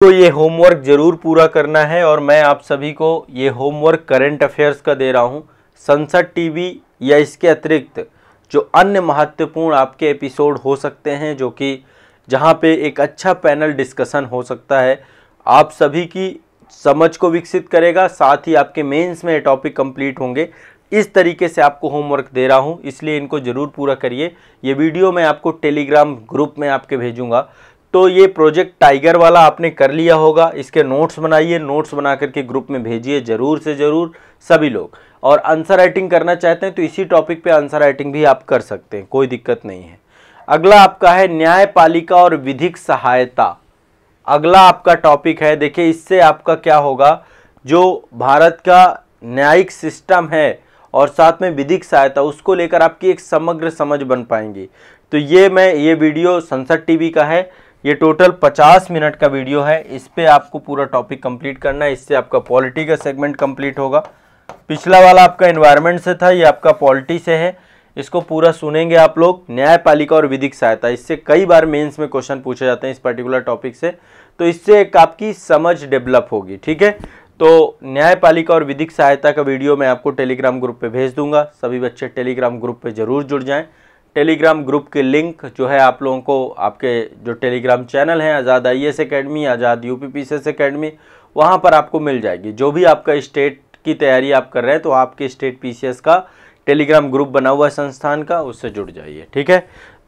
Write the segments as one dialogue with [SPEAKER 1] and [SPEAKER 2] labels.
[SPEAKER 1] तो ये होमवर्क जरूर पूरा करना है और मैं आप सभी को ये होमवर्क करंट अफेयर्स का दे रहा हूँ संसद टीवी या इसके अतिरिक्त जो अन्य महत्वपूर्ण आपके एपिसोड हो सकते हैं जो कि जहाँ पे एक अच्छा पैनल डिस्कशन हो सकता है आप सभी की समझ को विकसित करेगा साथ ही आपके मेंस में टॉपिक कंप्लीट होंगे इस तरीके से आपको होमवर्क दे रहा हूँ इसलिए इनको ज़रूर पूरा करिए ये वीडियो मैं आपको टेलीग्राम ग्रुप में आपके भेजूँगा तो ये प्रोजेक्ट टाइगर वाला आपने कर लिया होगा इसके नोट्स बनाइए नोट्स बना करके ग्रुप में भेजिए ज़रूर से ज़रूर सभी लोग और आंसर राइटिंग करना चाहते हैं तो इसी टॉपिक पे आंसर राइटिंग भी आप कर सकते हैं कोई दिक्कत नहीं है अगला आपका है न्यायपालिका और विधिक सहायता अगला आपका टॉपिक है देखिए इससे आपका क्या होगा जो भारत का न्यायिक सिस्टम है और साथ में विधिक सहायता उसको लेकर आपकी एक समग्र समझ बन पाएंगी तो ये मैं ये वीडियो संसद टीवी का है ये टोटल 50 मिनट का वीडियो है इस पर आपको पूरा टॉपिक कंप्लीट करना है इससे आपका पॉलिटी का सेगमेंट कंप्लीट होगा पिछला वाला आपका इन्वायरमेंट से था ये आपका पॉलिटी से है इसको पूरा सुनेंगे आप लोग न्यायपालिका और विधिक सहायता इससे कई बार मेंस में क्वेश्चन पूछे जाते हैं इस पर्टिकुलर टॉपिक से तो इससे एक आपकी समझ डेवलप होगी ठीक है तो न्यायपालिका और विधिक सहायता का वीडियो मैं आपको टेलीग्राम ग्रुप पे भेज दूंगा सभी बच्चे टेलीग्राम ग्रुप पे जरूर जुड़ जाएं टेलीग्राम ग्रुप के लिंक जो है आप लोगों को आपके जो टेलीग्राम चैनल हैं Azad I S academy Azad U P P S academy वहाँ पर आपको मिल जाएगी जो भी आपका स्टेट की तैयारी आप कर रहे हैं तो आपके स्टेट पी का टेलीग्राम ग्रुप बना हुआ है संस्थान का उससे जुड़ जाइए ठीक है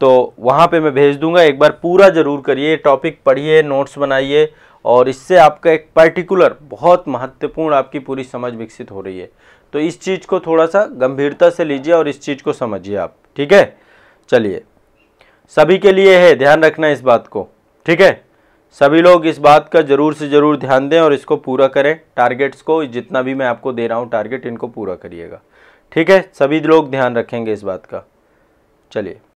[SPEAKER 1] तो वहाँ पे मैं भेज दूंगा एक बार पूरा ज़रूर करिए टॉपिक पढ़िए नोट्स बनाइए और इससे आपका एक पर्टिकुलर बहुत महत्वपूर्ण आपकी पूरी समझ विकसित हो रही है तो इस चीज़ को थोड़ा सा गंभीरता से लीजिए और इस चीज़ को समझिए आप ठीक है चलिए सभी के लिए है ध्यान रखना इस बात को ठीक है सभी लोग इस बात का ज़रूर से ज़रूर ध्यान दें और इसको पूरा करें टारगेट्स को जितना भी मैं आपको दे रहा हूँ टारगेट इनको पूरा करिएगा ठीक है सभी लोग ध्यान रखेंगे इस बात का चलिए